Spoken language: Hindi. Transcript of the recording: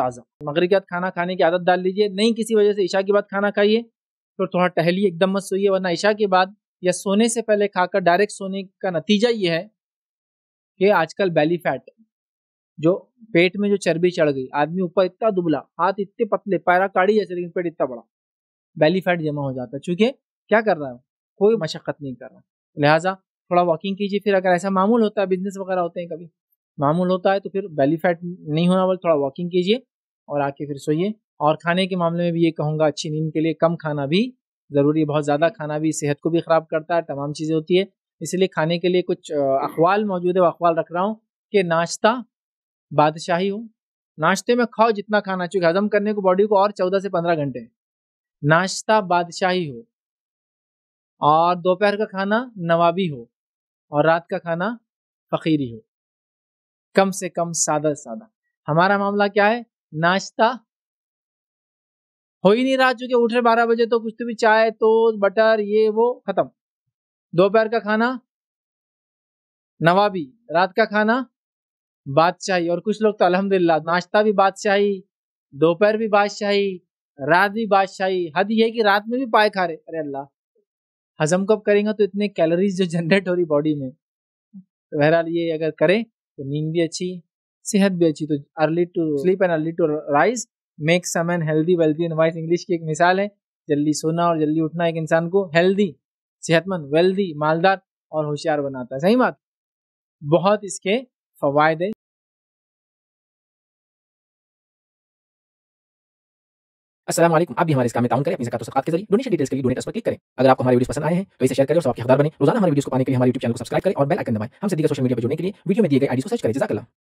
ताज़ा मगरब के बाद खाना खाने की आदत डाल लीजिए नहीं किसी वजह से ईशा के बाद खाना खाइए तो थोड़ा टहलिए एकदम मत सोइए वरना ईशा के बाद या सोने से पहले खाकर डायरेक्ट सोने का नतीजा ये है कि आजकल बैली फैट जो पेट में जो चर्बी चढ़ गई आदमी ऊपर इतना दुबला हाथ इतने पतले पैरा काड़ी जैसे लेकिन पेट इतना बड़ा बैली फैट जमा हो जाता है चूंकि क्या कर रहा है कोई मशक्क़त नहीं कर रहा लिहाजा थोड़ा वॉकिंग कीजिए फिर अगर ऐसा मामूल होता है बिजनेस वगैरह होते हैं कभी मामूल होता है तो फिर बैली फैट नहीं होना वाले थोड़ा वॉकिंग कीजिए और आके फिर सोइए और खाने के मामले में भी ये कहूँगा अच्छी नींद के लिए कम खाना भी ज़रूरी है बहुत ज़्यादा खाना भी सेहत को भी ख़राब करता है तमाम चीज़ें होती है इसलिए खाने के लिए कुछ अखवाल मौजूद है अखबाल अखवाल रख रहा हूँ कि नाश्ता बादशाही हो नाश्ते में खाओ जितना खाना चूँकि हजम करने को बॉडी को और चौदह से पंद्रह घंटे नाश्ता बादशाही हो और दोपहर का खाना नवाबी हो और रात का खाना फकीरी हो कम से कम सादा सादा हमारा मामला क्या है नाश्ता हो ही नहीं रहा चूंकि उठ रहे बारह बजे तो कुछ तो भी चाय तो बटर ये वो खत्म दोपहर का खाना नवाबी रात का खाना बादशाही और कुछ लोग तो अल्हम्दुलिल्लाह नाश्ता भी बादशाही दोपहर भी बादशाही रात भी बादशाही हद यह कि रात में भी पाए खा रहे अरे अल्लाह हजम कब करेंगे तो इतने कैलोरीज जो जनरेट हो रही बॉडी में तो बहरहाल ये अगर करें तो नींद भी अच्छी सेहत भी अच्छी तो early to sleep and early to rise make a man healthy wealthy and wise English की एक मिसाल है जल्दी सोना और जल्दी उठना एक इंसान को हेल्दी सेहतमंद वेल्दी मालदार और होशियार बनाता है सही बात बहुत इसके फवायद है असलम आप भी हमारे इस काम में ताउन करें अपनी जकात सकात के जरिए डोनेशन डिटेल्स के लिए डोनेट पर क्लिक करें अगर आपको हमारी वीडियो पसंद आए हैं तो इसे शेयर करें और सबके हकदार बने रोजाना हमारे वीडियो को पाने के लिए हमारे यूट्यूब चैनल को सब्सक्राइब करें और बेल आइकन दबाएं हम सीधे सोशल मीडिया पर जुड़ने के लिए वीडियो में दिए गए आईडी को सर्च करें जजाकला